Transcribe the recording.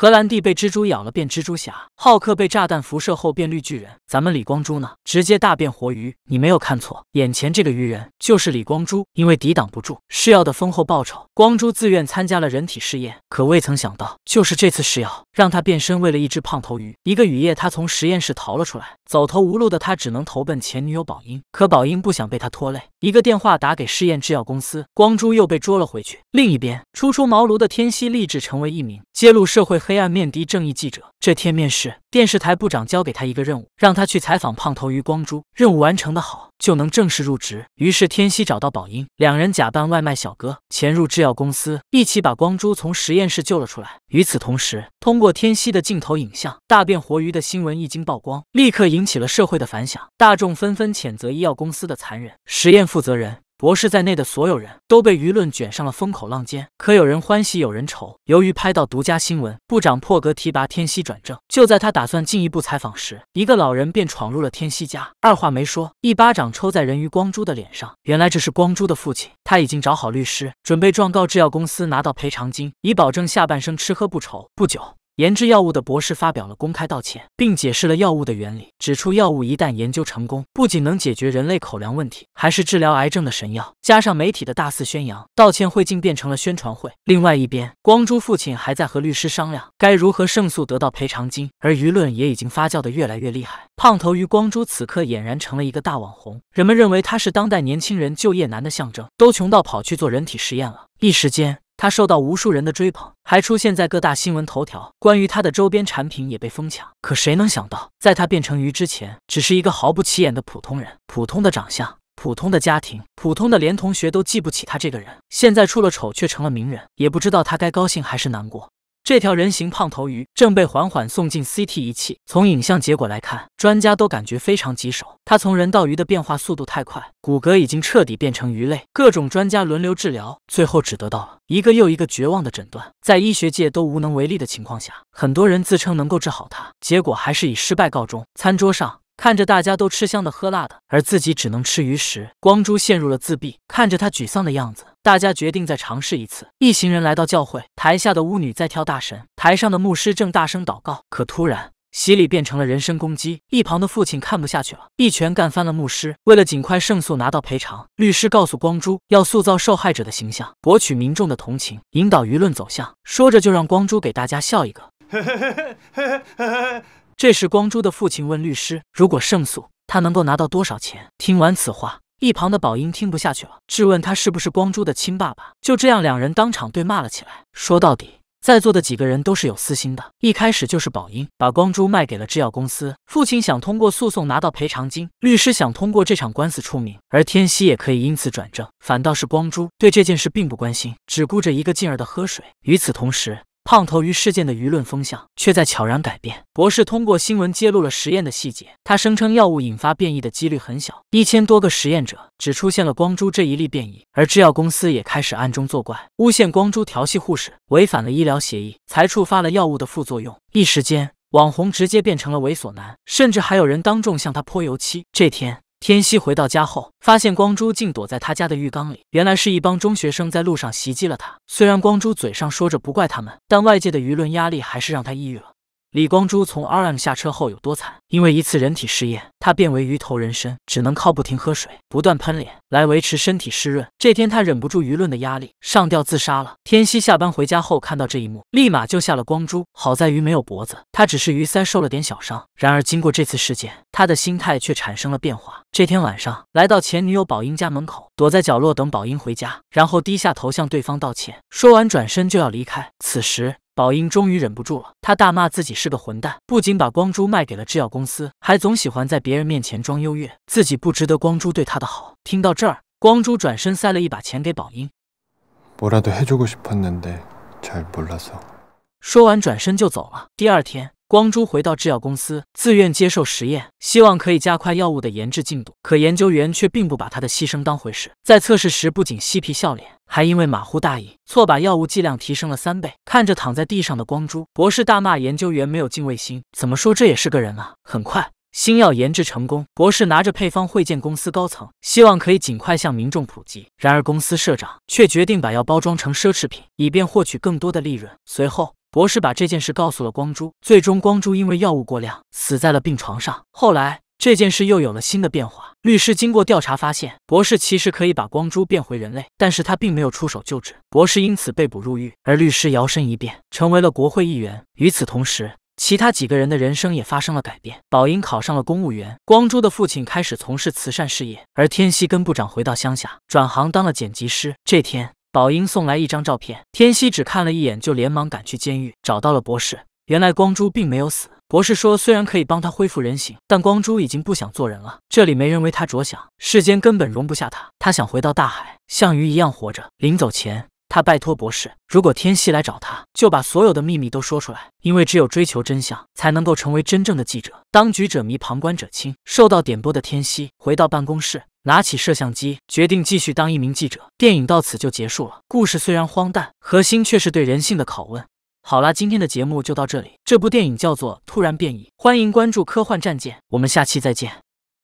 荷兰弟被蜘蛛咬了变蜘蛛侠，浩克被炸弹辐射后变绿巨人。咱们李光洙呢？直接大变活鱼。你没有看错，眼前这个鱼人就是李光洙。因为抵挡不住试药的丰厚报酬，光洙自愿参加了人体试验。可未曾想到，就是这次试药，让他变身为了一只胖头鱼。一个雨夜，他从实验室逃了出来。走投无路的他只能投奔前女友宝英，可宝英不想被他拖累，一个电话打给试验制药公司，光洙又被捉了回去。另一边，初出茅庐的天熙立志成为一名揭露社会黑暗面的正义记者。这天面试，电视台部长交给他一个任务，让他去采访胖头鱼光洙。任务完成的好。就能正式入职。于是天熙找到宝英，两人假扮外卖小哥潜入制药公司，一起把光洙从实验室救了出来。与此同时，通过天熙的镜头影像，大变活鱼的新闻一经曝光，立刻引起了社会的反响，大众纷纷谴责医药公司的残忍实验负责人。博士在内的所有人都被舆论卷上了风口浪尖，可有人欢喜有人愁。由于拍到独家新闻，部长破格提拔天熙转正。就在他打算进一步采访时，一个老人便闯入了天熙家，二话没说，一巴掌抽在人鱼光珠的脸上。原来这是光珠的父亲，他已经找好律师，准备状告制药公司，拿到赔偿金，以保证下半生吃喝不愁。不久。研制药物的博士发表了公开道歉，并解释了药物的原理，指出药物一旦研究成功，不仅能解决人类口粮问题，还是治疗癌症的神药。加上媒体的大肆宣扬，道歉会竟变成了宣传会。另外一边，光洙父亲还在和律师商量该如何胜诉，得到赔偿金。而舆论也已经发酵得越来越厉害。胖头鱼光洙此刻俨然成了一个大网红，人们认为他是当代年轻人就业难的象征，都穷到跑去做人体实验了。一时间。他受到无数人的追捧，还出现在各大新闻头条。关于他的周边产品也被疯抢。可谁能想到，在他变成鱼之前，只是一个毫不起眼的普通人，普通的长相，普通的家庭，普通的连同学都记不起他这个人。现在出了丑却成了名人，也不知道他该高兴还是难过。这条人形胖头鱼正被缓缓送进 CT 仪器。从影像结果来看，专家都感觉非常棘手。它从人到鱼的变化速度太快，骨骼已经彻底变成鱼类。各种专家轮流治疗，最后只得到了一个又一个绝望的诊断。在医学界都无能为力的情况下，很多人自称能够治好它，结果还是以失败告终。餐桌上。看着大家都吃香的喝辣的，而自己只能吃鱼食，光洙陷入了自闭。看着他沮丧的样子，大家决定再尝试一次。一行人来到教会，台下的巫女在跳大神，台上的牧师正大声祷告。可突然，洗礼变成了人身攻击。一旁的父亲看不下去了，一拳干翻了牧师。为了尽快胜诉拿到赔偿，律师告诉光洙，要塑造受害者的形象，博取民众的同情，引导舆论走向。说着，就让光洙给大家笑一个。这时，光洙的父亲问律师：“如果胜诉，他能够拿到多少钱？”听完此话，一旁的宝英听不下去了，质问他是不是光洙的亲爸爸。就这样，两人当场对骂了起来。说到底，在座的几个人都是有私心的。一开始就是宝英把光洙卖给了制药公司，父亲想通过诉讼拿到赔偿金，律师想通过这场官司出名，而天熙也可以因此转正。反倒是光洙对这件事并不关心，只顾着一个劲儿的喝水。与此同时，胖头鱼事件的舆论风向却在悄然改变。博士通过新闻揭露了实验的细节，他声称药物引发变异的几率很小，一千多个实验者只出现了光洙这一例变异。而制药公司也开始暗中作怪，诬陷光洙调戏护士，违反了医疗协议，才触发了药物的副作用。一时间，网红直接变成了猥琐男，甚至还有人当众向他泼油漆。这天。天熙回到家后，发现光洙竟躲在他家的浴缸里。原来是一帮中学生在路上袭击了他。虽然光洙嘴上说着不怪他们，但外界的舆论压力还是让他抑郁了。李光洙从 RM 下车后有多惨？因为一次人体试验，他变为鱼头人身，只能靠不停喝水、不断喷脸来维持身体湿润。这天，他忍不住舆论的压力，上吊自杀了。天熙下班回家后看到这一幕，立马救下了光洙。好在鱼没有脖子，他只是鱼鳃受了点小伤。然而，经过这次事件，他的心态却产生了变化。这天晚上，来到前女友宝英家门口，躲在角落等宝英回家，然后低下头向对方道歉。说完，转身就要离开。此时。宝英终于忍不住了，他大骂自己是个混蛋，不仅把光洙卖给了制药公司，还总喜欢在别人面前装优越，自己不值得光洙对他的好。听到这儿，光洙转身塞了一把钱给宝英，라도해주고싶었는데잘몰라 서。 说完转身就走了。第二天。光洙回到制药公司，自愿接受实验，希望可以加快药物的研制进度。可研究员却并不把他的牺牲当回事，在测试时不仅嬉皮笑脸，还因为马虎大意，错把药物剂量提升了三倍。看着躺在地上的光洙，博士大骂研究员没有敬畏心，怎么说这也是个人啊！很快，新药研制成功，博士拿着配方会见公司高层，希望可以尽快向民众普及。然而，公司社长却决定把药包装成奢侈品，以便获取更多的利润。随后，博士把这件事告诉了光洙，最终光洙因为药物过量死在了病床上。后来这件事又有了新的变化。律师经过调查发现，博士其实可以把光洙变回人类，但是他并没有出手救治，博士因此被捕入狱，而律师摇身一变成为了国会议员。与此同时，其他几个人的人生也发生了改变。宝英考上了公务员，光洙的父亲开始从事慈善事业，而天熙跟部长回到乡下，转行当了剪辑师。这天。宝英送来一张照片，天熙只看了一眼，就连忙赶去监狱，找到了博士。原来光洙并没有死。博士说，虽然可以帮他恢复人形，但光洙已经不想做人了。这里没人为他着想，世间根本容不下他。他想回到大海，像鱼一样活着。临走前，他拜托博士，如果天熙来找他，就把所有的秘密都说出来，因为只有追求真相，才能够成为真正的记者。当局者迷，旁观者清。受到点拨的天熙回到办公室。拿起摄像机，决定继续当一名记者。电影到此就结束了。故事虽然荒诞，核心却是对人性的拷问。好啦，今天的节目就到这里。这部电影叫做《突然变异》，欢迎关注科幻战舰。我们下期再见。